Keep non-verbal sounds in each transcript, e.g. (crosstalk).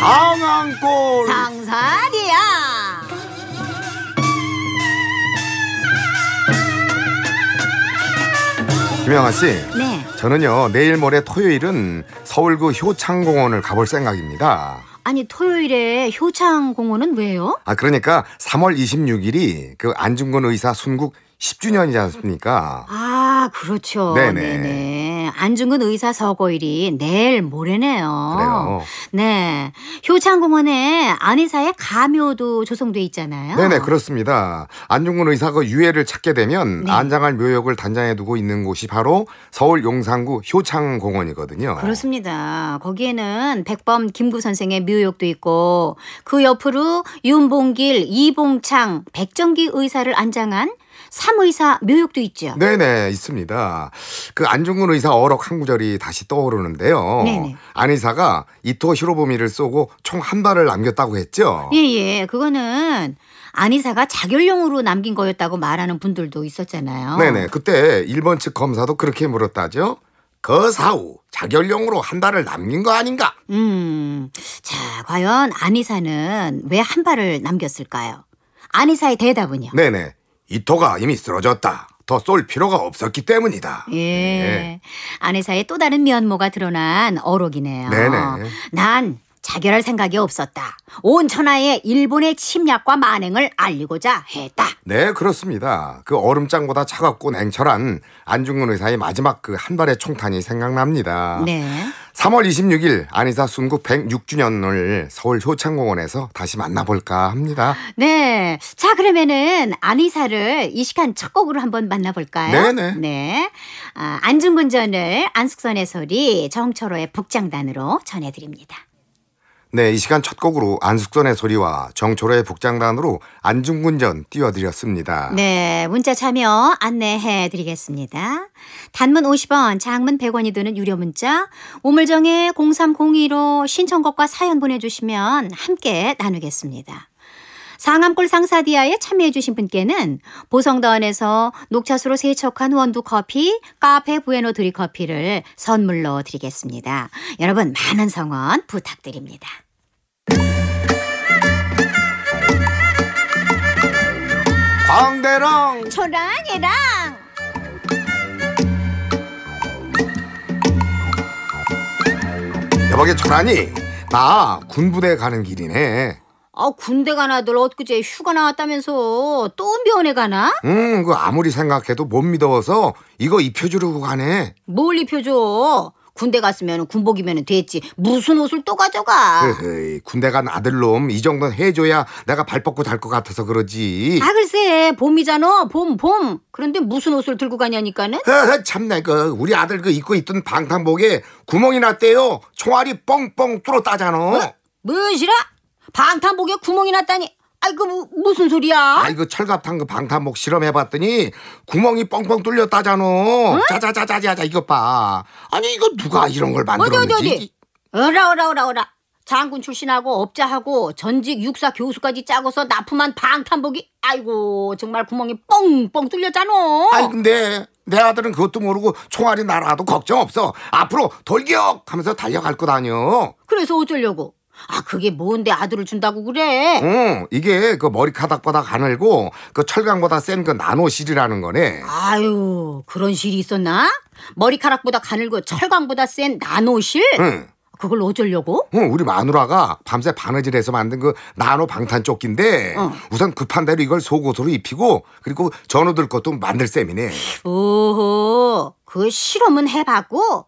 상황골 상사리야 김영아 씨 네. 저는요 내일 모레 토요일은 서울구 효창공원을 가볼 생각입니다 아니 토요일에 효창 공원은 왜요? 아 그러니까 3월 26일이 그 안중근 의사 순국 10주년이지 않습니까? 아, 그렇죠. 네네. 네네. 안중근 의사 서거일이 내일 모레네요. 그래요. 네. 효창공원에 안의사의 가묘도 조성돼 있잖아요. 네네, 그렇습니다. 안중근 의사가 그 유해를 찾게 되면 네. 안장할 묘역을 단장해 두고 있는 곳이 바로 서울 용산구 효창공원이거든요. 그렇습니다. 거기에는 백범 김구 선생의 묘역도 있고 그 옆으로 윤봉길, 이봉창, 백정기 의사를 안장한 삼의사 묘역도 있죠. 네네 있습니다. 그 안중근 의사 어록 한 구절이 다시 떠오르는데요. 안 의사가 이토 히로부미를 쏘고 총 한 발을 남겼다고 했죠. 예예 예. 그거는 안 의사가 자결용으로 남긴 거였다고 말하는 분들도 있었잖아요. 네네 그때 일본 측 검사도 그렇게 물었다죠. 그사후 자결용으로 한 발을 남긴 거 아닌가? 음, 자 과연 안의사는 왜 한 발을 남겼을까요? 안의사의 대답은요? 네네 이 토가 이미 쓰러졌다. 더 쏠 필요가 없었기 때문이다. 예. 네. 아내사의 또 다른 면모가 드러난 어록이네요. 네네. 난 자결할 생각이 없었다. 온 천하에 일본의 침략과 만행을 알리고자 했다. 네, 그렇습니다. 그 얼음장보다 차갑고 냉철한 안중근 의사의 마지막 그 한 발의 총탄이 생각납니다. 네. 3월 26일 안희사 순국 106주년을 서울 효창공원에서 다시 만나볼까 합니다. 네. 자, 그러면은 안희사를 이 시간 첫 곡으로 한번 만나볼까요? 네네. 네. 네. 아, 안중근전을 안숙선의 소리 정철호의 북장단으로 전해드립니다. 네, 이 시간 첫 곡으로 안숙선의 소리와 정초래의 복장단으로 안중근 전 띄워드렸습니다. 네, 문자 참여 안내해 드리겠습니다. 단문 50원, 장문 100원이 드는 유료 문자, 오물정에 0302로 신청곡과 사연 보내주시면 함께 나누겠습니다. 상암골 상사디아에 참여해주신 분께는 보성다원에서 녹차수로 세척한 원두 커피, 카페 부에노 드리 커피를 선물로 드리겠습니다. 여러분 많은 성원 부탁드립니다. 광대랑 초랑이랑 여보게 초란이 나 군부대 가는 길이네 아, 군대 간 아들 엊그제 휴가 나왔다면서 또 미원에 가나? 응그 아무리 생각해도 못 믿어서 이거 입혀주려고 가네. 뭘 입혀줘? 군대 갔으면 군복이면 됐지. 무슨 옷을 또 가져가? 에이, 군대 간 아들놈 이 정도는 해줘야 내가 발 뻗고 달 것 같아서 그러지. 아 글쎄 봄이잖아 봄 봄. 그런데 무슨 옷을 들고 가냐니까는? 아, 참나 그 우리 아들 그 입고 있던 방탄복에 구멍이 났대요. 총알이 뻥뻥 뚫어 따잖아. 뭐? 무엇라 방탄복에 구멍이 났다니 아이그 무슨 소리야? 아이그 철갑탄 그 방탄복 실험해봤더니 구멍이 뻥뻥 뚫렸다잖아. 응? 자자자자자자 이것 봐. 아니 이거 누가 이런 걸 만들었는지. 어디 어디 어디. 어라 어라 어라 어라. 장군 출신하고 업자하고 전직 육사 교수까지 짜고서 납품한 방탄복이 아이고 정말 구멍이 뻥뻥 뚫렸잖아. 아이 근데 내 아들은 그것도 모르고 총알이 날아도 걱정 없어. 앞으로 돌격 하면서 달려갈 거 다녀. 그래서 어쩌려고? 아 그게 뭔데 아들을 준다고 그래? 어, 이게 그 머리 카락보다 가늘고 그 철강보다 센 그 나노 실이라는 거네. 아유 그런 실이 있었나? 머리카락보다 가늘고 철강보다 센 나노 실? 응. 그걸 어쩌려고? 응, 우리 마누라가 밤새 바느질해서 만든 그 나노 방탄 조끼인데 어. 우선 급한 대로 이걸 속옷으로 입히고 그리고 전우들 것도 만들 셈이네. 오호 그 실험은 해봤고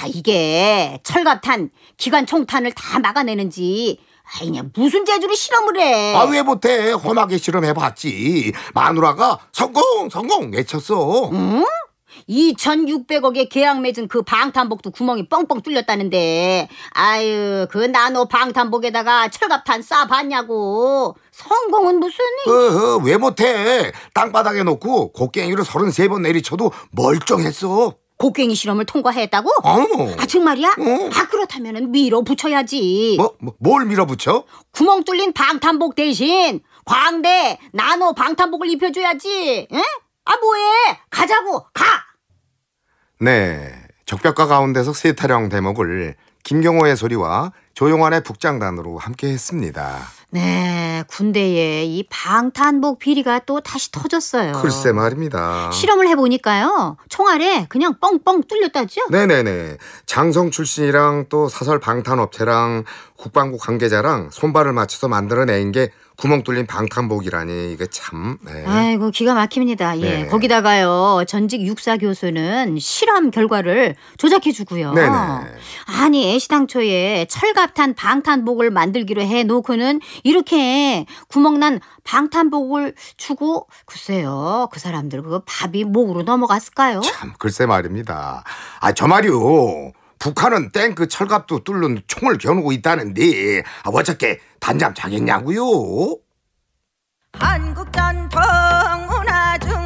아, 이게 철갑탄, 기관총탄을 다 막아내는지 아이냐 무슨 재주를 실험을 해? 아 왜 못해? 험하게 실험해봤지. 마누라가 성공 성공 외쳤어. 응? 2,600억에 계약 맺은 그 방탄복도 구멍이 뻥뻥 뚫렸다는데 아유 그 나노 방탄복에다가 철갑탄 쏴봤냐고 성공은 무슨 어허 왜 못해 땅바닥에 놓고 곡괭이로 33번 내리쳐도 멀쩡했어 곡괭이 실험을 통과했다고? 어 아, 정말이야? 어. 아, 그렇다면 밀어붙여야지. 뭐, 뭐, 뭘 밀어붙여? 구멍 뚫린 방탄복 대신 광대, 나노 방탄복을 입혀줘야지. 응? 아, 뭐해? 가자고, 가! 네. 적벽과 가운데서 세타령 대목을 김경호의 소리와 조용환의 북장단으로 함께 했습니다. 네, 군대에 이 방탄복 비리가 또 다시 터졌어요. 글쎄 말입니다. 실험을 해보니까요. 총알에 그냥 뻥뻥 뚫렸다죠? 네네네. 장성 출신이랑 또 사설 방탄업체랑 국방부 관계자랑 손발을 맞춰서 만들어낸 게 구멍 뚫린 방탄복이라니 이게 참. 네. 아이고 기가 막힙니다. 예. 네. 거기다가요 전직 육사 교수는 실험 결과를 조작해 주고요. 네네. 아니 애시당초에 철갑탄 방탄복을 만들기로 해 놓고는 이렇게 구멍난 방탄복을 주고 글쎄요 그 사람들 그 밥이 목으로 넘어갔을까요? 참 글쎄 말입니다. 아 저 말이요 북한은 땡크 철갑도 뚫는 총을 겨누고 있다는데 아, 어저께 단잠 자겠냐고요? 한국 전통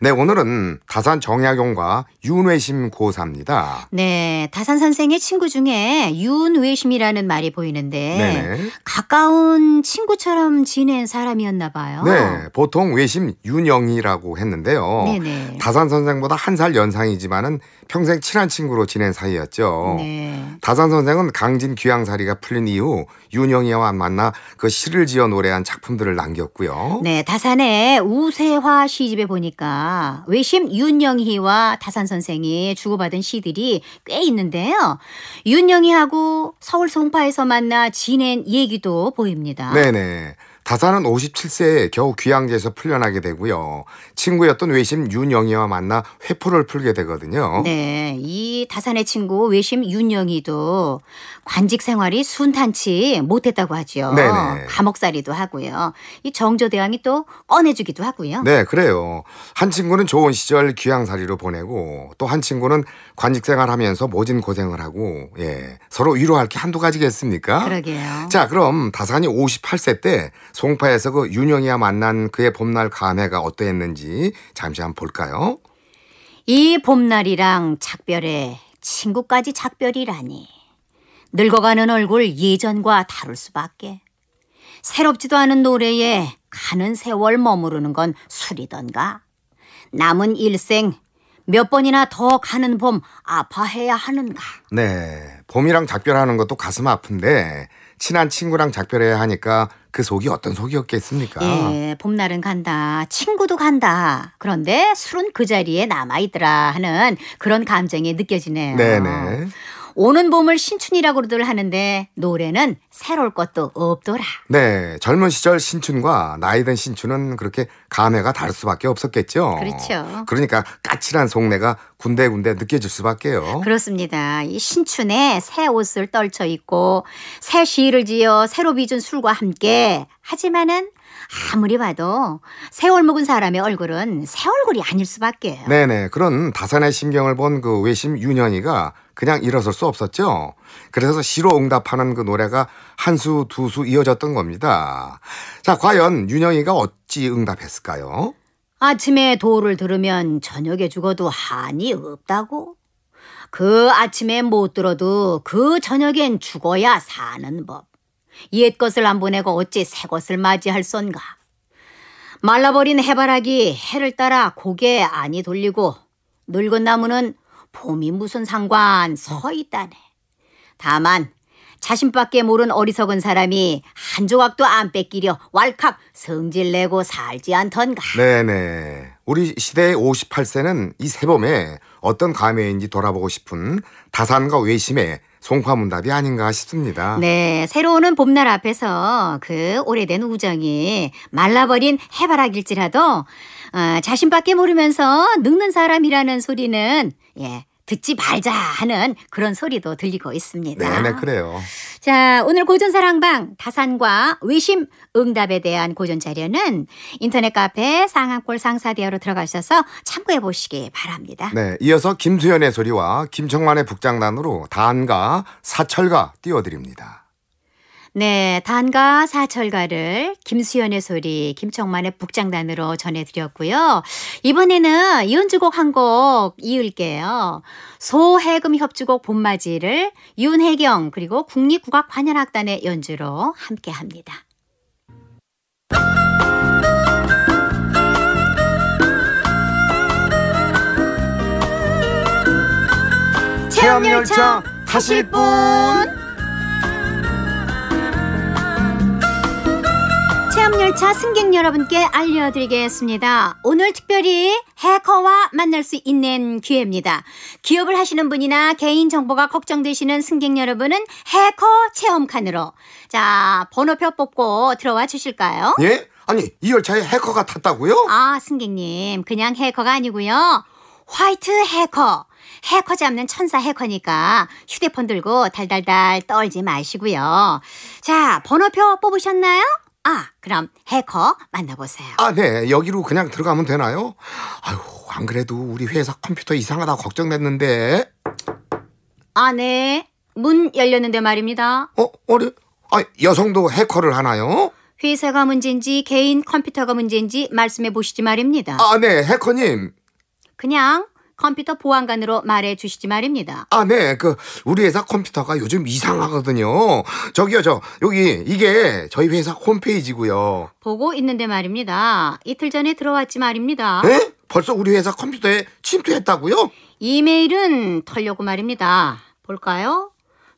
네, 오늘은 다산 정약용과 윤회심 고사입니다. 네, 다산 선생의 친구 중에 윤회심이라는 말이 보이는데 네네. 가까운 친구처럼 지낸 사람이었나 봐요. 네, 보통 외심 윤영이라고 했는데요. 네네. 다산 선생보다 한 살 연상이지만은 평생 친한 친구로 지낸 사이였죠. 네. 다산 선생은 강진 귀향살이가 풀린 이후 윤영이와 만나 그 시를 지어 노래한 작품들을 남겼고요. 네, 다산의 우세화 시집에 보니까 외심 윤영희와 다산 선생이 주고받은 시들이 꽤 있는데요. 윤영희하고 서울 송파에서 만나 지낸 얘기도 보입니다. 네네. 다사는 57세에 겨우 귀양지에서 풀려나게 되고요. 친구였던 외심 윤영이와 만나 회포를 풀게 되거든요. 네. 이 다산의 친구 외심 윤영이도 관직 생활이 순탄치 못했다고 하죠. 네네. 네. 감옥살이도 하고요. 이 정조대왕이 또 꺼내주기도 하고요. 네. 그래요. 한 친구는 좋은 시절 귀양살이로 보내고 또 한 친구는 관직 생활하면서 모진 고생을 하고 예 서로 위로할 게 한두 가지겠습니까? 그러게요. 자 그럼 다산이 58세 때 송파에서 그 윤영이와 만난 그의 봄날 감회가 어떠했는지 잠시 한번 볼까요? 이 봄날이랑 작별에 친구까지 작별이라니. 늙어가는 얼굴 예전과 다를 수밖에. 새롭지도 않은 노래에 가는 세월 머무르는 건 술이던가. 남은 일생 몇 번이나 더 가는 봄 아파해야 하는가? 네, 봄이랑 작별하는 것도 가슴 아픈데 친한 친구랑 작별해야 하니까 그 속이 어떤 속이었겠습니까? 예, 봄날은 간다. 친구도 간다. 그런데 술은 그 자리에 남아있더라 하는 그런 감정이 느껴지네요. 네네. 오는 봄을 신춘이라고들 하는데 노래는 새로울 것도 없더라. 네, 젊은 시절 신춘과 나이든 신춘은 그렇게 감회가 다를 수밖에 없었겠죠. 그렇죠. 그러니까 까칠한 속내가 군데군데 느껴질 수밖에요. 그렇습니다. 이 신춘에 새 옷을 떨쳐 입고 새 시를 지어 새로 빚은 술과 함께 하지만은 아무리 봐도 세월 먹은 사람의 얼굴은 새 얼굴이 아닐 수밖에요. 네네. 그런 다산의 심경을 본 그 외심 윤현이가 그냥 일어설 수 없었죠. 그래서 시로 응답하는 그 노래가 한 수, 두 수 이어졌던 겁니다. 자, 과연 윤영이가 어찌 응답했을까요? 아침에 도를 들으면 저녁에 죽어도 한이 없다고? 그 아침에 못 들어도 그 저녁엔 죽어야 사는 법. 옛 것을 안 보내고 어찌 새 것을 맞이할 선가. 말라버린 해바라기 해를 따라 고개 안이 돌리고 늙은 나무는 봄이 무슨 상관 서 있다네. 다만 자신밖에 모른 어리석은 사람이 한 조각도 안 뺏기려 왈칵 성질내고 살지 않던가. 네네. 우리 시대의 58세는 이 세범에 어떤 가매인지 돌아보고 싶은 다산과 외심의 송파문답이 아닌가 싶습니다. 네, 새로 오는 봄날 앞에서 그 오래된 우정이 말라버린 해바라기일지라도 어, 자신밖에 모르면서 늙는 사람이라는 소리는 예 듣지 말자 하는 그런 소리도 들리고 있습니다. 네네 그래요. 자 오늘 고전사랑방 다산과 의심 응답에 대한 고전 자료는 인터넷 카페 상암골 상사대화로 들어가셔서 참고해 보시기 바랍니다. 네 이어서 김수현의 소리와 김청만의 북장단으로 단가 사철가 띄워드립니다. 네, 단가 사철가를 김수연의 소리 김청만의 북장단으로 전해드렸고요. 이번에는 연주곡 한 곡 이을게요. 소해금 협주곡 봄맞이를 윤혜경 그리고 국립국악관현악단의 연주로 함께합니다. 체험열차 타실 분 상암열차 승객 여러분께 알려드리겠습니다. 오늘 특별히 해커와 만날 수 있는 기회입니다. 기업을 하시는 분이나 개인 정보가 걱정되시는 승객 여러분은 해커 체험칸으로 자 번호표 뽑고 들어와 주실까요? 예? 아니 이 열차에 해커가 탔다고요? 아 승객님 그냥 해커가 아니고요. 화이트 해커. 해커 잡는 천사 해커니까 휴대폰 들고 달달달 떨지 마시고요. 자, 번호표 뽑으셨나요? 아, 그럼 해커 만나보세요. 아, 네. 여기로 그냥 들어가면 되나요? 아유, 안 그래도 우리 회사 컴퓨터 이상하다 걱정됐는데. 아, 네. 문 열렸는데 말입니다. 어, 어려. 아, 여성도 해커를 하나요? 회사가 문제인지 개인 컴퓨터가 문제인지 말씀해 보시지 말입니다. 아, 네. 해커님. 그냥 컴퓨터 보안관으로 말해 주시지 말입니다. 아, 네. 그 우리 회사 컴퓨터가 요즘 이상하거든요. 저기요, 저 여기 이게 저희 회사 홈페이지고요. 보고 있는데 말입니다. 이틀 전에 들어왔지 말입니다. 에? 벌써 우리 회사 컴퓨터에 침투했다고요? 이메일은 털려고 말입니다. 볼까요?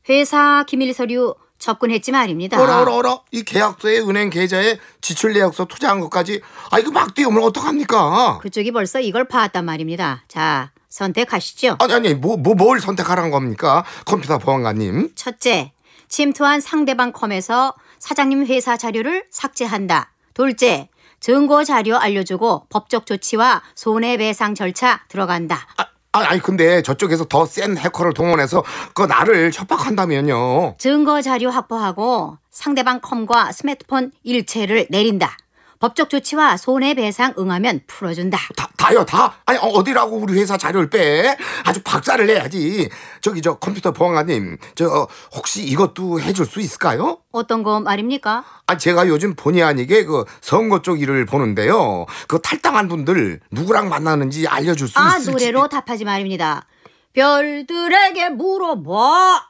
회사 기밀 서류 접근했지 말입니다. 어라 어라 어라 이 계약서에 은행 계좌에 지출 내역서 투자한 것까지 아 이거 막 띄우면 어떡합니까? 그쪽이 벌써 이걸 파단 말입니다. 자 선택하시죠. 아니 아니 뭐뭐뭘 선택하라는 겁니까? 컴퓨터 보안관님. 첫째 침투한 상대방 컴에서 사장님 회사 자료를 삭제한다. 둘째 증거 자료 알려주고 법적 조치와 손해배상 절차 들어간다. 아. 아, 니 근데 저쪽에서 더 센 해커를 동원해서 그 나를 협박한다면요. 증거 자료 확보하고 상대방 컴과 스마트폰 일체를 내린다. 법적 조치와 손해배상 응하면 풀어준다. 다, 다요 다? 아니 어, 어디라고 우리 회사 자료를 빼? 아주 박살을 내야지. 저기 저 컴퓨터 보안관님 저 어, 혹시 이것도 해줄 수 있을까요? 어떤 거 말입니까? 아 제가 요즘 본의 아니게 그 선거 쪽 일을 보는데요. 그 탈당한 분들 누구랑 만나는지 알려줄 수 아, 있을지. 아 노래로 답하지 말입니다. 별들에게 물어봐.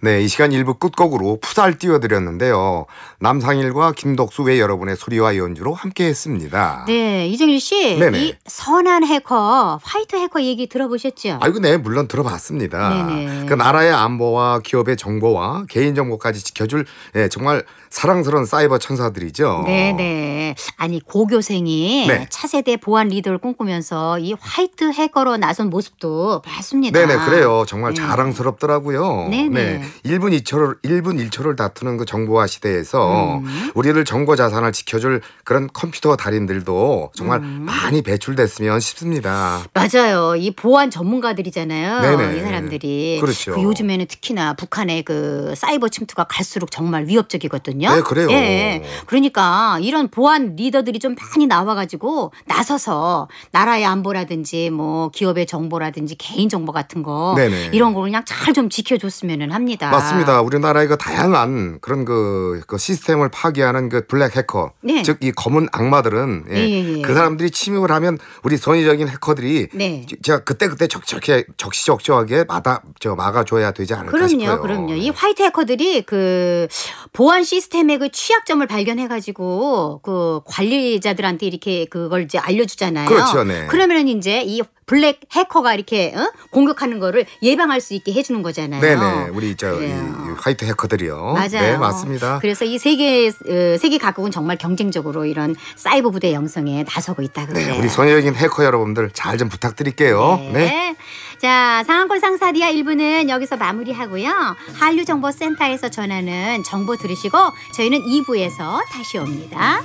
네, 이 시간 일부 끝곡으로 푸살 띄워드렸는데요. 남상일과 김덕수 왜 여러분의 소리와 연주로 함께했습니다. 네, 이정일 씨, 네네. 이 선한 해커, 화이트 해커 얘기 들어보셨죠? 아이고, 네, 물론 들어봤습니다. 네네. 그 나라의 안보와 기업의 정보와 개인 정보까지 지켜줄 네, 정말 사랑스러운 사이버 천사들이죠. 네네. 아니 고교생이 네. 차세대 보안 리더를 꿈꾸면서 이 화이트 해커로 나선 모습도 봤습니다. 네네 그래요. 정말 네. 자랑스럽더라고요. 네네. 네. 1분 2초를 1분 1초를 다투는 그 정보화 시대에서 음. 우리를 정보 자산을 지켜줄 그런 컴퓨터 달인들도 정말 음. 많이 배출됐으면 싶습니다. 맞아요. 이 보안 전문가들이잖아요. 네네. 이 사람들이 그렇죠. 그 요즘에는 특히나 북한의 그 사이버 침투가 갈수록 정말 위협적이거든요. 네, 그래요. 예. 그러니까 이런 보안 리더들이 좀 많이 나와가지고 나서서 나라의 안보라든지 뭐 기업의 정보라든지 개인 정보 같은 거 네네. 이런 걸 그냥 잘 좀 지켜줬으면 합니다. 맞습니다. 맞습니다. 우리나라의 그 다양한 그런 그, 그 시스템을 파괴하는 그 블랙 해커, 네. 즉이 검은 악마들은 예, 네. 예, 예. 그 사람들이 침입을 하면 우리 선의적인 해커들이 네. 제가 그때 그때 적적해 적시적절하게 막아 저 막아줘야 되지 않을까 그럼요, 싶어요. 그럼요. 이 네. 화이트 해커들이 그 보안 시스템의 그 취약점을 발견해가지고 그 관리자들한테 이렇게 그걸 이제 알려주잖아요. 그렇죠, 네. 그러면은 이제 이 블랙 해커가 이렇게 어? 공격하는 거를 예방할 수 있게 해주는 거잖아요. 네네. 우리 저 이, 화이트 해커들이요. 맞아요. 네, 맞습니다. 그래서 이 세계 어, 세계 각국은 정말 경쟁적으로 이런 사이버 부대 영성에 나서고 있다 네, 그래요. 네, 우리 소녀적인 해커 여러분들 잘 좀 부탁드릴게요. 네. 네. 자, 상한골 상사디아 1부는 여기서 마무리하고요. 한류 정보센터에서 전하는 정보 들으시고 저희는 2부에서 다시 옵니다.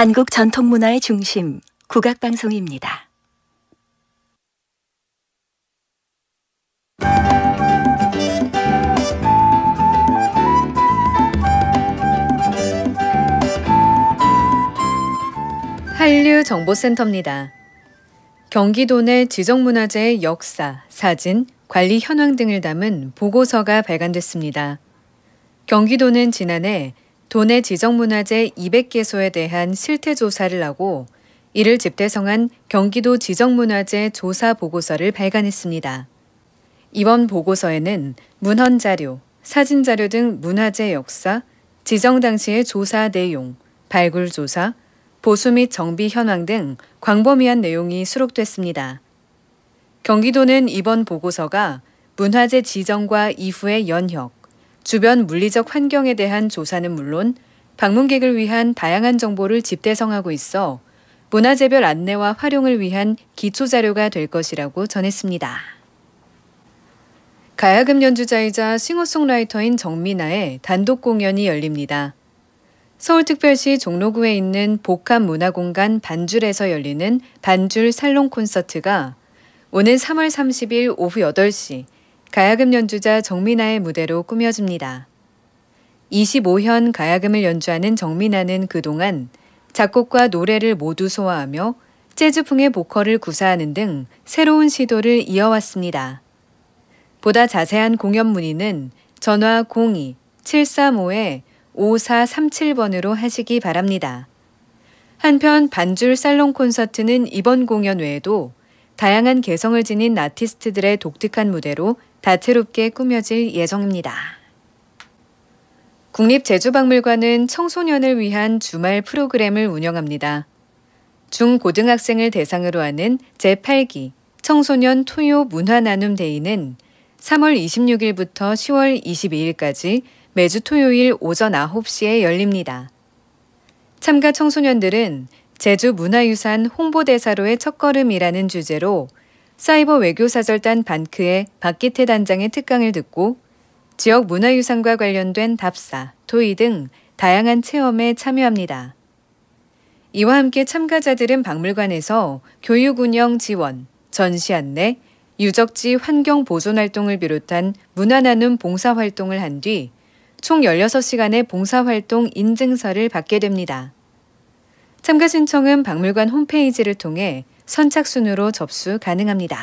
한국 전통문화의 중심, 국악방송입니다. 한류정보센터입니다. 경기도 내 지정문화재의 역사, 사진, 관리 현황 등을 담은 보고서가 발간됐습니다. 경기도는 지난해 도내 지정문화재 200개소에 대한 실태 조사를 하고 이를 집대성한 경기도 지정문화재 조사 보고서를 발간했습니다. 이번 보고서에는 문헌 자료, 사진 자료 등 문화재 역사, 지정 당시의 조사 내용, 발굴 조사, 보수 및 정비 현황 등 광범위한 내용이 수록됐습니다. 경기도는 이번 보고서가 문화재 지정과 이후의 연혁, 주변 물리적 환경에 대한 조사는 물론 방문객을 위한 다양한 정보를 집대성하고 있어 문화재별 안내와 활용을 위한 기초자료가 될 것이라고 전했습니다. 가야금 연주자이자 싱어송라이터인 정미나의 단독 공연이 열립니다. 서울특별시 종로구에 있는 복합문화공간 반줄에서 열리는 반줄 살롱 콘서트가 오는 3월 30일 오후 8시 가야금 연주자 정민아의 무대로 꾸며집니다. 25현 가야금을 연주하는 정민아는 그동안 작곡과 노래를 모두 소화하며 재즈풍의 보컬을 구사하는 등 새로운 시도를 이어왔습니다. 보다 자세한 공연 문의는 전화 02-735-5437번으로 하시기 바랍니다. 한편 반줄 살롱 콘서트는 이번 공연 외에도 다양한 개성을 지닌 아티스트들의 독특한 무대로 다채롭게 꾸며질 예정입니다. 국립제주박물관은 청소년을 위한 주말 프로그램을 운영합니다. 중고등학생을 대상으로 하는 제8기 청소년 토요 문화 나눔 데이는 3월 26일부터 10월 22일까지 매주 토요일 오전 9시에 열립니다. 참가 청소년들은 제주 문화유산 홍보대사로의 첫걸음이라는 주제로 사이버 외교사절단 반크의 박기태 단장의 특강을 듣고 지역 문화유산과 관련된 답사, 토의 등 다양한 체험에 참여합니다. 이와 함께 참가자들은 박물관에서 교육 운영 지원, 전시 안내, 유적지 환경 보존 활동을 비롯한 문화 나눔 봉사 활동을 한 뒤 총 16시간의 봉사 활동 인증서를 받게 됩니다. 참가 신청은 박물관 홈페이지를 통해 선착순으로 접수 가능합니다.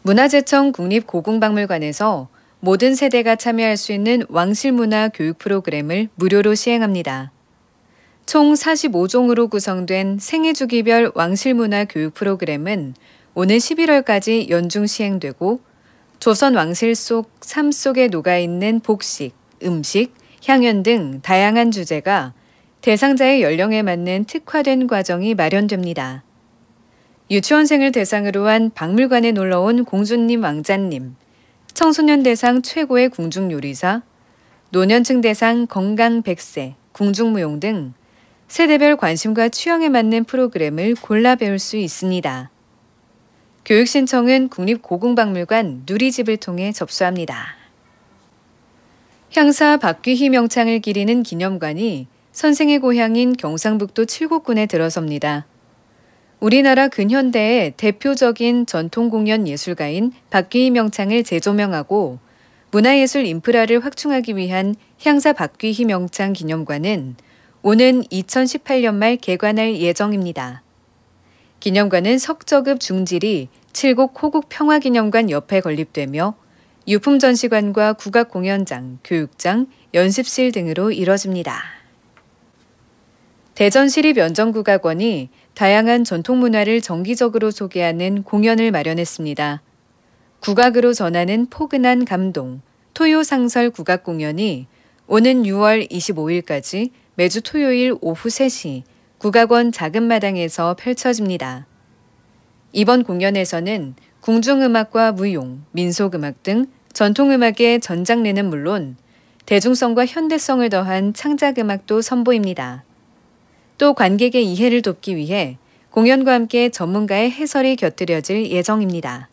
문화재청 국립고궁박물관에서 모든 세대가 참여할 수 있는 왕실문화 교육 프로그램을 무료로 시행합니다. 총 45종으로 구성된 생애주기별 왕실문화 교육 프로그램은 오는 11월까지 연중 시행되고 조선 왕실 속 삶 속에 녹아있는 복식, 음식, 향연 등 다양한 주제가 대상자의 연령에 맞는 특화된 과정이 마련됩니다. 유치원생을 대상으로 한 박물관에 놀러온 공주님 왕자님, 청소년 대상 최고의 궁중 요리사, 노년층 대상 건강 백세 궁중무용 등 세대별 관심과 취향에 맞는 프로그램을 골라 배울 수 있습니다. 교육 신청은 국립고궁박물관 누리집을 통해 접수합니다. 향사 박귀희 명창을 기리는 기념관이 선생의 고향인 경상북도 칠곡군에 들어섭니다. 우리나라 근현대의 대표적인 전통공연 예술가인 박귀희 명창을 재조명하고 문화예술 인프라를 확충하기 위한 향사 박귀희 명창 기념관은 오는 2018년 말 개관할 예정입니다. 기념관은 석저급 중질이 칠곡 호국 평화기념관 옆에 건립되며 유품 전시관과 국악공연장, 교육장, 연습실 등으로 이뤄집니다. 대전시립연정국악원이 다양한 전통문화를 정기적으로 소개하는 공연을 마련했습니다. 국악으로 전하는 포근한 감동, 토요상설 국악공연이 오는 6월 25일까지 매주 토요일 오후 3시 국악원 작은 마당에서 펼쳐집니다. 이번 공연에서는 궁중음악과 무용, 민속음악 등 전통음악의 전장르는 물론 대중성과 현대성을 더한 창작음악도 선보입니다. 또 관객의 이해를 돕기 위해 공연과 함께 전문가의 해설이 곁들여질 예정입니다.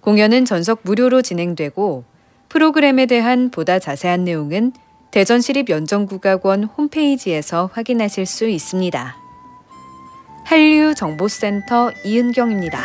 공연은 전석 무료로 진행되고 프로그램에 대한 보다 자세한 내용은 대전시립연정국악원 홈페이지에서 확인하실 수 있습니다. 한류정보센터 이은경입니다.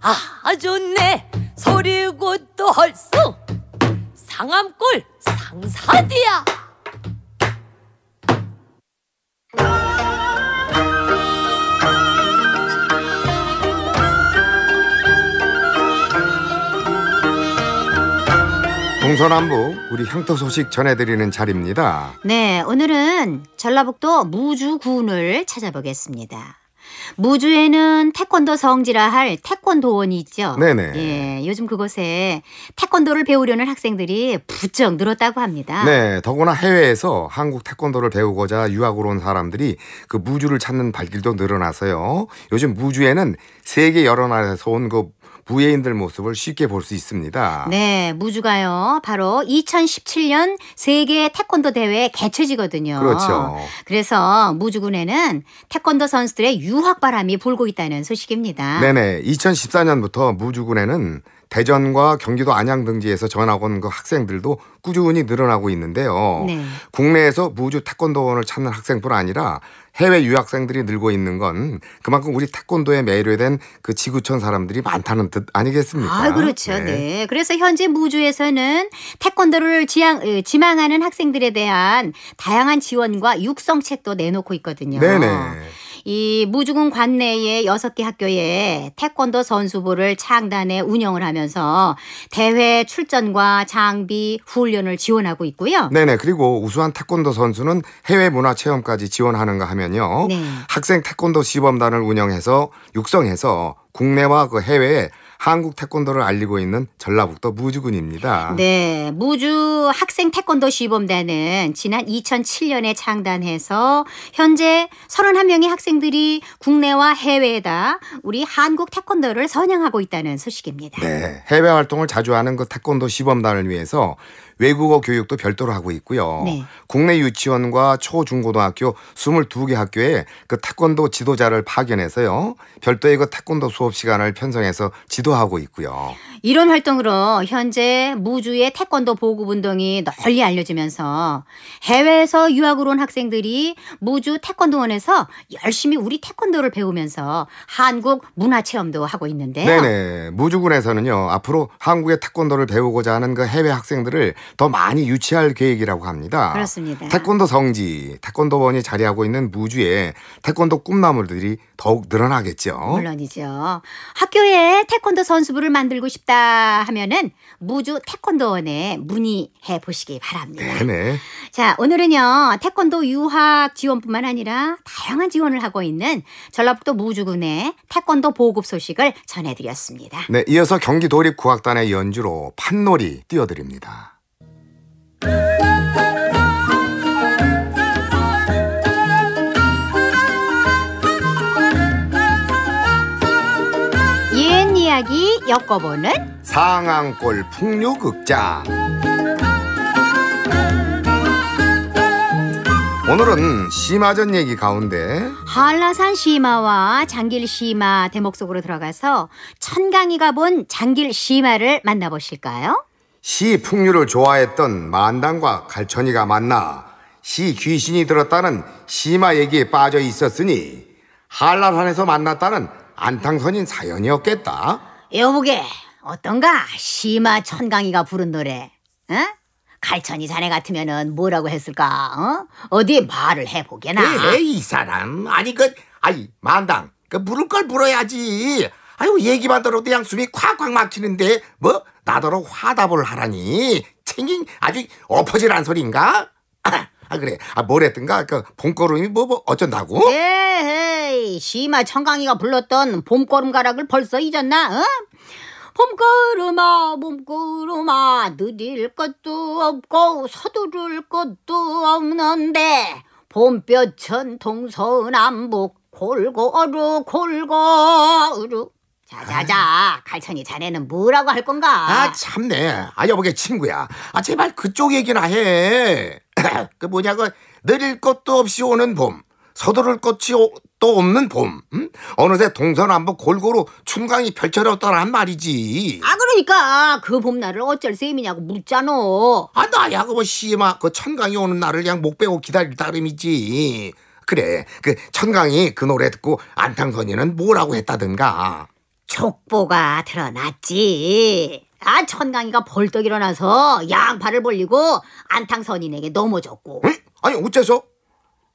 아 좋네 소리고 또 헐수 상암골 상사디야 동서남북 우리 향토 소식 전해드리는 자리입니다. 네, 오늘은 전라북도 무주군을 찾아보겠습니다. 무주에는 태권도 성지라 할 태권도원이 있죠. 네네. 예, 요즘 그곳에 태권도를 배우려는 학생들이 부쩍 늘었다고 합니다. 네, 더구나 해외에서 한국 태권도를 배우고자 유학을온 사람들이 그 무주를 찾는 발길도 늘어나서요. 요즘 무주에는 세계 여러 나라에서 온그 부예인들 모습을 쉽게 볼 수 있습니다. 네, 무주가요. 바로 2017년 세계 태권도 대회 개최지거든요. 그렇죠. 그래서 무주군에는 태권도 선수들의 유학 바람이 불고 있다는 소식입니다. 네네. 2014년부터 무주군에는 대전과 경기도 안양 등지에서 전학 온그 학생들도 꾸준히 늘어나고 있는데요. 네. 국내에서 무주 태권도원을 찾는 학생뿐 아니라 해외 유학생들이 늘고 있는 건 그만큼 우리 태권도에 매료된 그 지구촌 사람들이 많다는 뜻 아니겠습니까? 아, 그렇죠. 네. 네. 그래서 현재 무주에서는 태권도를 지향, 어, 지망하는 학생들에 대한 다양한 지원과 육성책도 내놓고 있거든요. 네네. 이 무주군 관내의 여섯 개 학교에 태권도 선수부를 창단해 운영을 하면서 대회 출전과 장비 훈련을 지원하고 있고요. 네네. 그리고 우수한 태권도 선수는 해외 문화 체험까지 지원하는가 하면요. 네. 학생 태권도 시범단을 운영해서 육성해서 국내와 그 해외에 한국 태권도를 알리고 있는 전라북도 무주군입니다. 네, 무주 학생 태권도 시범대는 지난 2007년에 창단해서 현재 31명의 학생들이 국내와 해외에다 우리 한국 태권도를 선양하고 있다는 소식입니다. 네, 해외 활동을 자주 하는 그 태권도 시범단을 위해서 외국어 교육도 별도로 하고 있고요. 네. 국내 유치원과 초중고등학교 22개 학교에 그태권도 지도자를 파견해서요. 별도의 그 타권도 수업 시간을 편성해서 지도하고 있고요. 이런 활동으로 현재 무주의 태권도 보급 운동이 널리 알려지면서 해외에서 유학을온 학생들이 무주 태권도원에서 열심히 우리 태권도를 배우면서 한국 문화 체험도 하고 있는데 네네. 무주군에서는요. 앞으로 한국의 태권도를 배우고자 하는 그 해외 학생들을 더 많이 유치할 계획이라고 합니다. 그렇습니다. 태권도 성지, 태권도원이 자리하고 있는 무주에 태권도 꿈나물들이 더욱 늘어나겠죠. 물론이죠. 학교에 태권도 선수부를 만들고 싶다. 싶다 하면은 무주 태권도원에 문의해 보시기 바랍니다. 네, 네 자, 오늘은요. 태권도 유학 지원뿐만 아니라 다양한 지원을 하고 있는 전라북도 무주군의 태권도 보급 소식을 전해 드렸습니다. 네, 이어서 경기 도립 구학단의 연주로 판놀이 띄워 드립니다. 엮어보는 상암골 풍류극장 오늘은 심마전 얘기 가운데 한라산 심마와 장길 심마 대목 속으로 들어가서 천강이가 본 장길 심마를 만나보실까요? 시 풍류를 좋아했던 만당과 갈천이가 만나 시 귀신이 들었다는 심마 얘기에 빠져 있었으니 한라산에서 만났다는 안탕선인 사연이었겠다. 여보게 어떤가 심마 천강이가 부른 노래 어? 갈천이 자네 같으면은 뭐라고 했을까 어? 어디 말을 해보게나 그래 예, 네, 이 사람 아니 그 아이 만당 그 부를 걸 불어야지 아유 얘기만 들어도 그냥 숨이 콱콱 막히는데 뭐 나더러 화답을 하라니 챙긴 아주 엎어질한 소린가 (clears throat) 아 그래 아 뭐랬든가 그 본거름이 뭐뭐 어쩐다고 예, 예. 시마 청강이가 불렀던 봄걸음 가락을 벌써 잊었나? 어? 봄걸음아 봄걸음아 느릴 것도 없고 서두를 것도 없는데 봄볕은 동서남북 골고루 골고루 자자자 갈천이 자네는 뭐라고 할 건가? 아 참네 아 여보게 친구야 아 제발 그쪽 얘기나 해그 뭐냐 (coughs) 그 느릴 것도 없이 오는 봄 서두를 것이 어, 또 없는 봄. 음? 어느새 동서남북 골고루 춘강이 펼쳐졌다란 말이지. 아 그러니까 그 봄날을 어쩔 셈이냐고 묻잖아. 아 나야 그뭐 씨마 그 천강이 오는 날을 그냥 목 빼고 기다릴 따름이지. 그래 그 천강이 그 노래 듣고 안탕선이는 뭐라고 했다든가. 족보가 드러났지. 아 천강이가 벌떡 일어나서 양팔을 벌리고 안탕선인에게 넘어졌고. 응? 아니 어째서?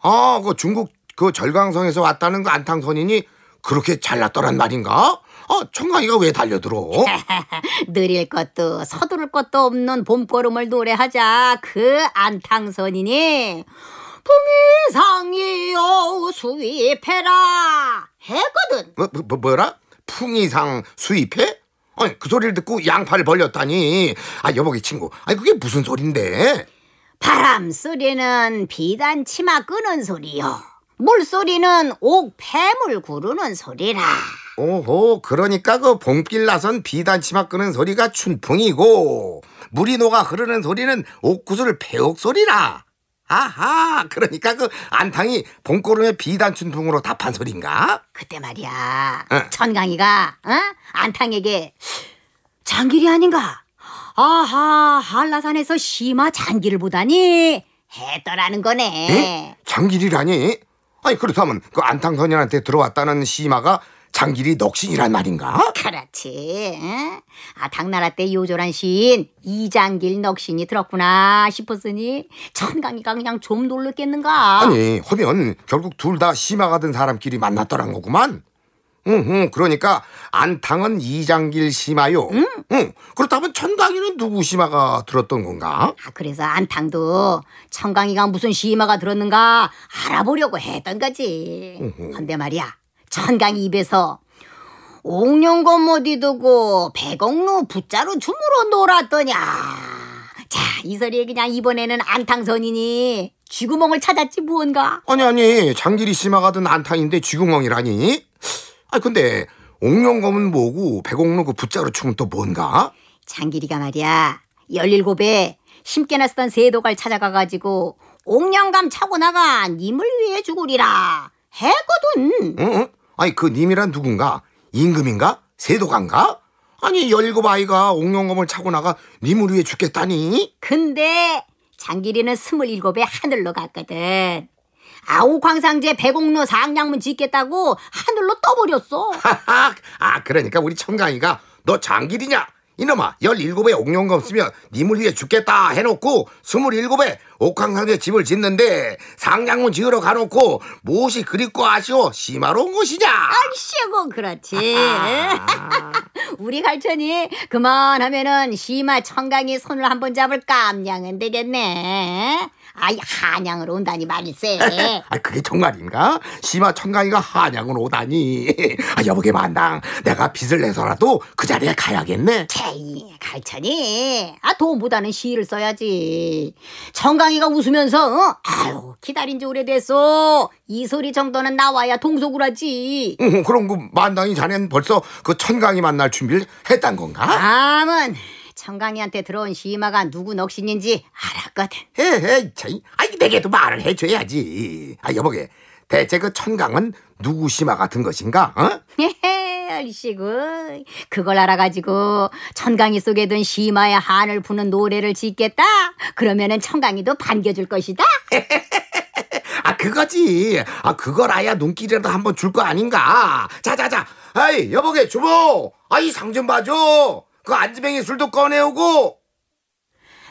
아, 그 중국 그 절강성에서 왔다는 그 안탕선인이 그렇게 잘났더란 말인가? 어, 청강이가 왜 달려들어? (laughs) 느릴 것도 서두를 것도 없는 봄걸음을 노래하자 그 안탕선인이 풍이상이 어우 수입해라 했거든 뭐, 뭐, 뭐 뭐라? 풍이상 수입해? 아니 그 소리를 듣고 양팔 을 벌렸다니. 아 여보기 친구, 아니 그게 무슨 소린데? 바람 소리는 비단 치마 끄는 소리요. 물 소리는 옥 폐물 구르는 소리라. 오호 그러니까 그봄길 나선 비단 치마 끄는 소리가 춘풍이고 물이 녹아 흐르는 소리는 옥구슬 폐옥 소리라. 아하 그러니까 그 안탕이 봄고름의 비단 춘풍으로 답한 소리인가 그때 말이야 어. 천강이가 응? 안탕에게 장길이 아닌가 아하 한라산에서 심화 장기를 보다니 했더라는 거네. 에? 장길이라니? 아니 그렇다면 그 안탕선인한테 들어왔다는 심마가 장길이 넋신이란 말인가? 그렇지. 아 당나라 때 요절한 시인 이장길 넋신이 들었구나 싶었으니 천강이가 그냥 좀 놀랬겠는가? 아니 허면 결국 둘 다심마 가든 사람끼리 만났더란 거구만. 응, 응, 그러니까 안탕은 이장길 심하요. 응? 응. 그렇다면 천강이는 누구 심하가 들었던 건가? 아, 그래서 안탕도 천강이가 무슨 심하가 들었는가 알아보려고 했던 거지. 근데 말이야, 천강이 입에서 옥룡검못디두고 백옥로 붓자루 주물로 놀았더냐. 자, 이소리에 그냥 이번에는 안탕선이니 쥐구멍을 찾았지 무언가. 아니 아니 장길이 심하가든 안탕인데 쥐구멍이라니? 아 근데 옥룡검은 뭐고 백옥룡 그 붓자루 춤은 또 뭔가? 장길이가 말이야 열일곱에 힘께 났던 세도갈 찾아가가지고 옥룡감 차고 나간 님을 위해 죽으리라 했거든 응? 응? 아니 그 님이란 누군가? 임금인가? 세도관가? 아니 열일곱 아이가 옥룡검을 차고 나가 님을 위해 죽겠다니? 근데 장길이는 스물일곱에 하늘로 갔거든. 아옥황상제 배곡로 학량문 짓겠다고 하늘로 떠버렸어. 아 그러니까 우리 청강이가 너 장길이냐? 이놈아 1 7곱에 옥룡검 쓰면 니을 위해 죽겠다 해놓고 2 7에 옥황상제 집을 짓는데 상장문 지으러 가놓고 무엇이 그립고 아쉬워 심하러 온 것이냐 아이고 뭐 그렇지 (laughs) 우리 갈천이 그만하면은 심하 청강이 손을 한번 잡을 깜냥은 되겠네 아이 한양으로 온다니 말세 (laughs) 아 그게 정말인가? 심하 청강이가 한양으로 오다니 (laughs) 아 여보게 만당 내가 빚을 내서라도 그 자리에 가야겠네 제이 갈차니? 아, 돈보다는 시를 써야지. 정강이가 웃으면서, 어? 아유, 기다린 지 오래됐어. 이 소리 정도는 나와야 동속을하지 음, 그럼 그 만당이 자넨 벌써 그 천강이 만날 준비를 했단 건가? 암은. 천강이한테 들어온 시마가 누구 넋신인지 알았거든. 에헤이, 아이, 내게도 말을 해줘야지. 아, 여보게. 대체 그 천강은 누구 심화 같은 것인가? 어? (laughs) 아이씨구 그걸 알아가지고 천강이 속에 든 심하의 한을 부는 노래를 짓겠다. 그러면은 천강이도 반겨줄 것이다. (laughs) 아 그거지. 아 그걸 아야 눈길이라도 한 번 줄 거 아닌가. 자자자. 아이 여보게 주보 아이 상 좀 봐줘. 그 안지뱅이 술도 꺼내오고.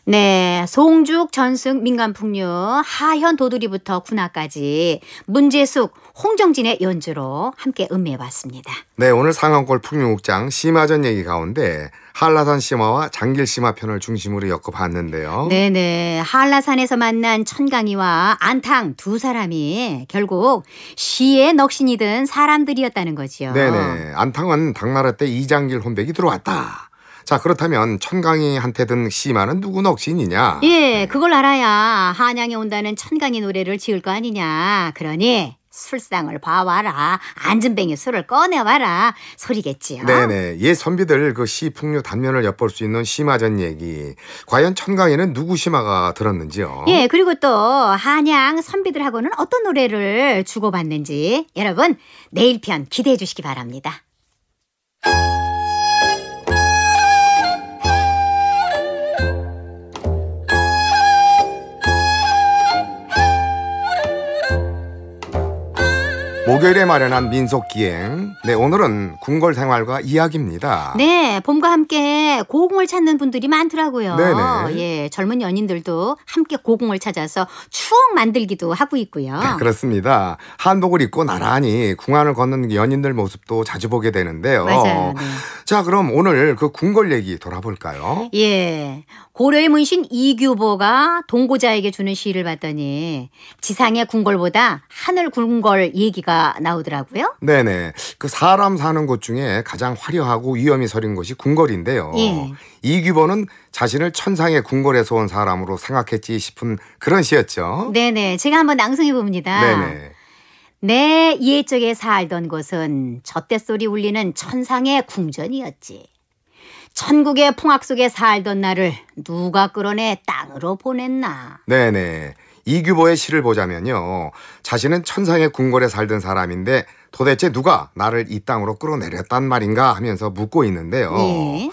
네, 송죽, 전승, 민간풍류, 하현, 도두리부터 군화까지 문재숙, 홍정진의 연주로 함께 음미해봤습니다. 네, 오늘 상암골 풍류극장 심화전 얘기 가운데 한라산 심화와 장길 심화 편을 중심으로 엮어봤는데요. 네네, 한라산에서 만난 천강이와 안탕 두 사람이 결국 시의 넋신이 든 사람들이었다는 거지요. 네네, 안탕은 당나라 때 이장길 혼백이 들어왔다. 자 그렇다면 천강이한테든 심하는 누군 억신이냐? 예, 그걸 알아야 한양에 온다는 천강이 노래를 지을 거 아니냐. 그러니 술상을 봐와라. 안전뱅이 술을 꺼내와라. 소리겠지요. 네네. 옛 선비들 그 시풍류 단면을 엿볼 수 있는 심화전 얘기. 과연 천강에는 누구 심화가 들었는지요? 예, 그리고 또 한양 선비들하고는 어떤 노래를 주고받는지 여러분 내일 편 기대해 주시기 바랍니다. 목요일에 마련한 민속기행. 네, 오늘은 궁궐 생활과 이야기입니다. 네, 봄과 함께 고궁을 찾는 분들이 많더라고요. 네네. 네. 예, 젊은 연인들도 함께 고궁을 찾아서 추억 만들기도 하고 있고요. 네, 그렇습니다. 한복을 입고 나란히 궁안을 걷는 연인들 모습도 자주 보게 되는데요. 맞아요. 네. 자, 그럼 오늘 그 궁궐 얘기 돌아볼까요? 예. 고려의 문신 이규보가 동고자에게 주는 시를 봤더니 지상의 궁궐보다 하늘 궁궐 얘기가 나오더라고요. 네네. 그 사람 사는 곳 중에 가장 화려하고 위험이 서린 곳이 궁궐인데요. 예. 이규보는 자신을 천상의 궁궐에서 온 사람으로 생각했지 싶은 그런 시였죠. 네네. 제가 한번 낭송해 봅니다. 네네. 내 예적에 살던 곳은 젖대 소리 울리는 천상의 궁전이었지. 천국의 풍악 속에 살던 나를 누가 끌어내 땅으로 보냈나. 네네. 이규보의 시를 보자면요. 자신은 천상의 궁궐에 살던 사람인데 도대체 누가 나를 이 땅으로 끌어내렸단 말인가 하면서 묻고 있는데요. 예.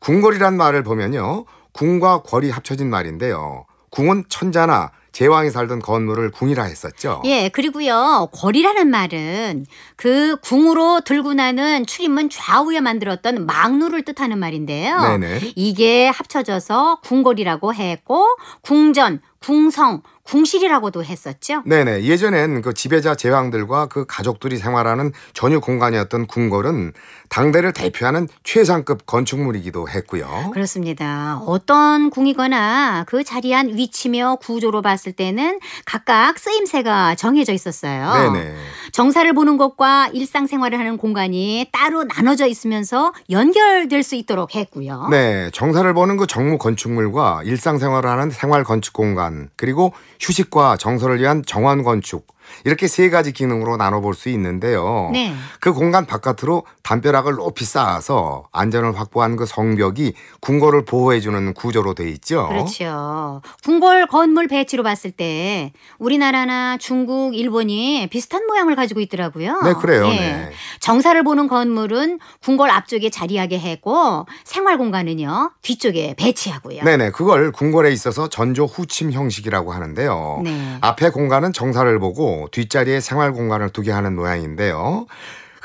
궁궐이란 말을 보면요. 궁과 궐이 합쳐진 말인데요. 궁은 천자나 제왕이 살던 건물을 궁이라 했었죠. 예, 그리고요. 거리라는 말은 그 궁으로 들고 나는 출입문 좌우에 만들었던 망루를 뜻하는 말인데요. 네네. 이게 합쳐져서 궁궐이라고 했고 궁전, 궁성, 궁실이라고도 했었죠. 네네. 예전엔 그 지배자 제왕들과 그 가족들이 생활하는 전유 공간이었던 궁궐은 당대를 대표하는 최상급 건축물이기도 했고요. 그렇습니다. 어떤 궁이거나 그 자리한 위치며 구조로 봤을 때는 각각 쓰임새가 정해져 있었어요. 네네. 정사를 보는 것과 일상생활을 하는 공간이 따로 나눠져 있으면서 연결될 수 있도록 했고요. 네, 정사를 보는 그 정무 건축물과 일상생활을 하는 생활 건축 공간 그리고 휴식과 정서를 위한 정원 건축 이렇게 세 가지 기능으로 나눠볼 수 있는데요. 네. 그 공간 바깥으로 담벼락을 높이 쌓아서 안전을 확보한 그 성벽이 궁궐을 보호해주는 구조로 돼 있죠. 그렇죠. 궁궐 건물 배치로 봤을 때 우리나라나 중국, 일본이 비슷한 모양을 가지고 있더라고요. 네, 그래요. 네. 네. 정사를 보는 건물은 궁궐 앞쪽에 자리하게 했고 생활 공간은요 뒤쪽에 배치하고요. 네네, 네. 그걸 궁궐에 있어서 전조 후침 형식이라고 하는데요. 네. 앞에 공간은 정사를 보고 뒷자리에 생활 공간을 두게 하는 모양인데요.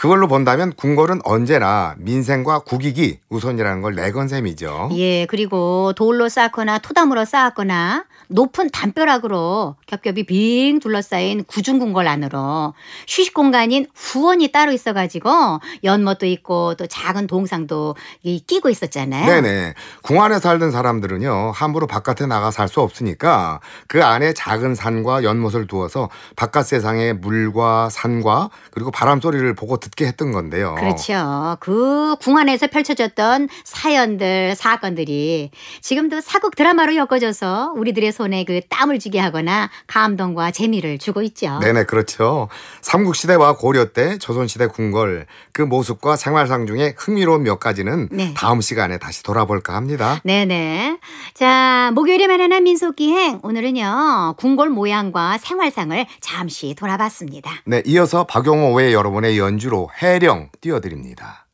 그걸로 본다면 궁궐은 언제나 민생과 국익이 우선이라는 걸 내건 셈이죠. 예, 그리고 돌로 쌓거나 토담으로 쌓았거나 높은 담벼락으로 겹겹이 빙 둘러싸인 구중궁궐 안으로 휴식 공간인 후원이 따로 있어가지고 연못도 있고 또 작은 동상도 끼고 있었잖아요. 네네. 궁 안에 살던 사람들은요 함부로 바깥에 나가 살 수 없으니까 그 안에 작은 산과 연못을 두어서 바깥 세상의 물과 산과 그리고 바람 소리를 보고 듣 듣게 했던 건데요. 그렇죠. 그 궁안에서 펼쳐졌던 사연들, 사건들이 지금도 사극 드라마로 엮어져서 우리들의 손에 그 땀을 쥐게 하거나 감동과 재미를 주고 있죠. 네네, 그렇죠. 삼국시대와 고려 때 조선시대 궁궐 그 모습과 생활상 중에 흥미로운 몇 가지는 네. 다음 시간에 다시 돌아볼까 합니다. 네네. 자, 목요일에 마련한 민속기행. 오늘은요, 궁궐 모양과 생활상을 잠시 돌아봤습니다. 네, 이어서 박용호의 여러분의 연주로 해령 띄워드립니다.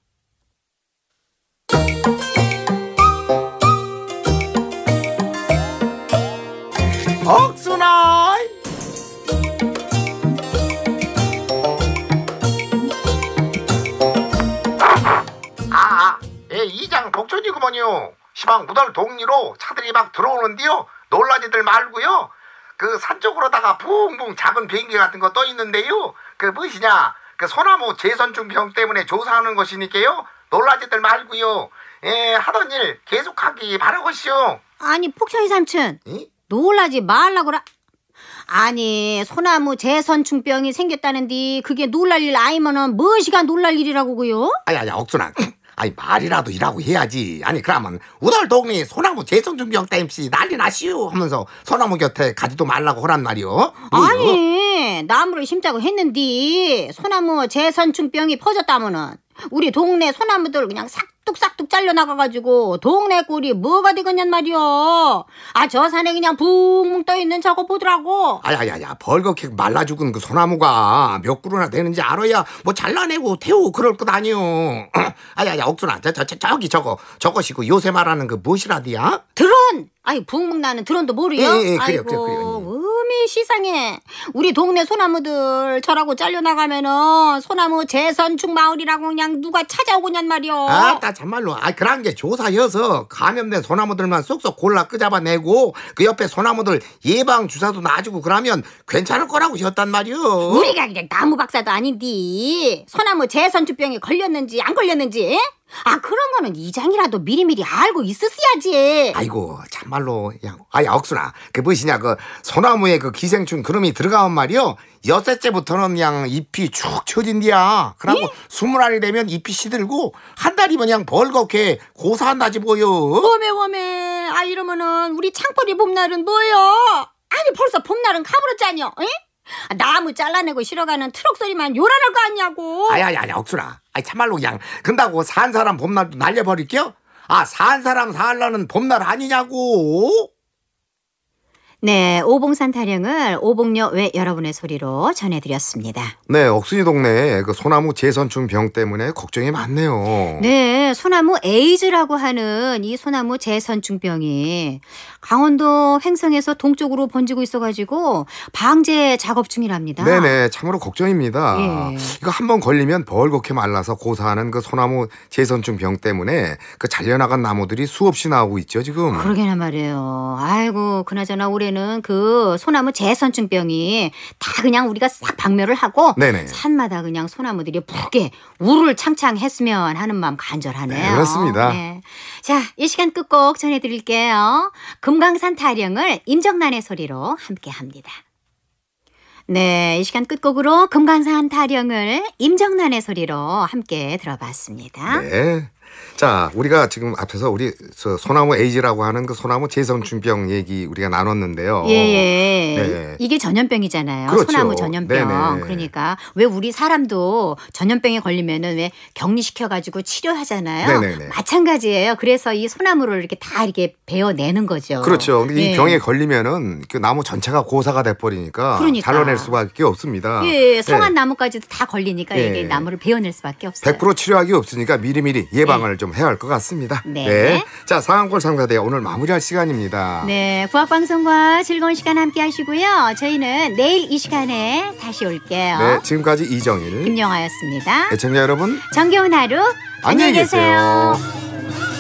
억순아 아, 아 예, 이장 복촌이구먼요 시방 무달 동리로 차들이 막 들어오는데요 놀라지들 말고요 그 산쪽으로다가 붕붕 작은 비행기 같은 거 떠 있는데요 그 무엇이냐 그 소나무 재선충병 때문에 조사하는 것이니까요. 놀라지들 말고요. 예, 하던 일 계속하기 바라고시오. 아니 폭천이 삼촌. 이? 놀라지 말라고라. 아니 소나무 재선충병이 생겼다는데 그게 놀랄 일 아니면은 무엇이가 뭐 놀랄 일이라고고요? 아야아 억순아. 아니 말이라도 일하고 해야지. 아니 그러면 우덜 동네 소나무 재선충병 땜시 난리 나시오 하면서 소나무 곁에 가지도 말라고 허란 말이오. 아니 나무를 심자고 했는데 소나무 재선충병이 퍼졌다면은 우리 동네 소나무들 그냥 싹둑싹둑 잘려나가가지고 동네 꿀이 뭐가 되겠냔 말이오 아저 산에 그냥 붕붕 떠있는 저거 보더라고 아야야야 벌겋게 말라 죽은 그 소나무가 몇 그루나 되는지 알아야 뭐 잘라내고 태우고 그럴 것 아니오 (clears throat) 아야야 옥순아 저, 저, 저, 저기 저거 저것이고 요새 말하는 그 무엇이라디야 드론 아이 붕붕 나는 드론도 모르요 예, 예, 그 아이고 그래요, 그래요. 예. 어미 시상에 우리 동네 소나무들 저라고 잘려나가면은 소나무 재선축 마을이라고 그냥 누가 찾아오고냔 말이오. 아따 참말로 아 그런 게 조사여서 감염된 소나무들만 쏙쏙 골라 끄잡아내고 그 옆에 소나무들 예방 주사도 놔주고 그러면 괜찮을 거라고 셨단 말이오. 우리가 그냥 나무 박사도 아닌디 소나무 재선축병에 걸렸는지 안 걸렸는지 아 그런 거는 이장이라도 미리미리 알고 있었어야지. 아이고 참말로 야, 아야 억수나그 무엇이냐 그 소나무에 그 기생충 그놈이 들어가면 말이요 여섯째부터는 양 잎이 축 처진디야. 그러고 예? 스물 알이 되면 잎이 시들고 한 달이면 양 벌겋게 고사한다지 뭐여. 워메 워메 아 이러면은 우리 창포리 봄날은 뭐요 아니 벌써 봄날은 가버렸잖여. 응? 나무 잘라내고 실어가는 트럭 소리만 요란할 거 아니냐고. 아야야야 억수라. 아이 참말로 그냥 근다고 산 그 사람 봄날도 날려버릴게요? 아산 사람 살라는 봄날 아니냐고. 네, 오봉산 타령을 오봉녀 외 여러분의 소리로 전해드렸습니다. 네, 억순이 동네에 그 소나무 재선충 병 때문에 걱정이 많네요. 네, 소나무 에이즈라고 하는 이 소나무 재선충 병이 강원도 횡성에서 동쪽으로 번지고 있어가지고 방제 작업 중이랍니다. 네네, 네, 참으로 걱정입니다. 예. 이거 한 번 걸리면 벌겋게 말라서 고사하는 그 소나무 재선충 병 때문에 그 잘려나간 나무들이 수없이 나오고 있죠 지금. 그러게나 말이에요. 아이고, 그나저나 우리 경는그 소나무 재선충병이 다 그냥 우리가 싹 박멸을 하고 네네. 산마다 그냥 소나무들이 푸게 우를 창창했으면 하는 마음 간절하네요. 네, 그렇습니다. 네. 자, 이 시간 끝곡 전해드릴게요. 금강산 타령을 임정란의 소리로 함께합니다. 네, 이 시간 끝곡으로 금강산 타령을 임정란의 소리로 함께 들어봤습니다. 네. 자, 우리가 지금 앞에서 우리 소나무 에이즈라고 하는 그 소나무 재성충병 얘기 우리가 나눴는데요. 예. 예. 네. 예. 이게 전염병이잖아요. 그렇죠. 소나무 전염병. 네네. 네. 그러니까 왜 우리 사람도 전염병에 걸리면은 왜 격리시켜 가지고 치료하잖아요. 네네네. 네, 네. 마찬가지예요. 그래서 이 소나무를 이렇게 다 이렇게 베어내는 거죠. 그렇죠. 근 예. 이 병에 걸리면은 그 나무 전체가 고사가 돼 버리니까 그러니까. 잘라낼 수밖에 없습니다. 예, 예. 성한 네. 나무까지도 다 걸리니까 예. 이게 나무를 베어낼 수밖에 없어요. 100% 치료하기 없으니까 미리미리 예방을 좀좀 해야 할 것 같습니다. 네. 네. 자, 상한골 상사대 오늘 마무리할 시간입니다. 네. 부학방송과 즐거운 시간 함께 하시고요. 저희는 내일 이 시간에 다시 올게요. 네. 지금까지 이정일. 김영아였습니다. 애청자 여러분. 정겨운 하루. 안녕히 계세요. 안녕히 계세요.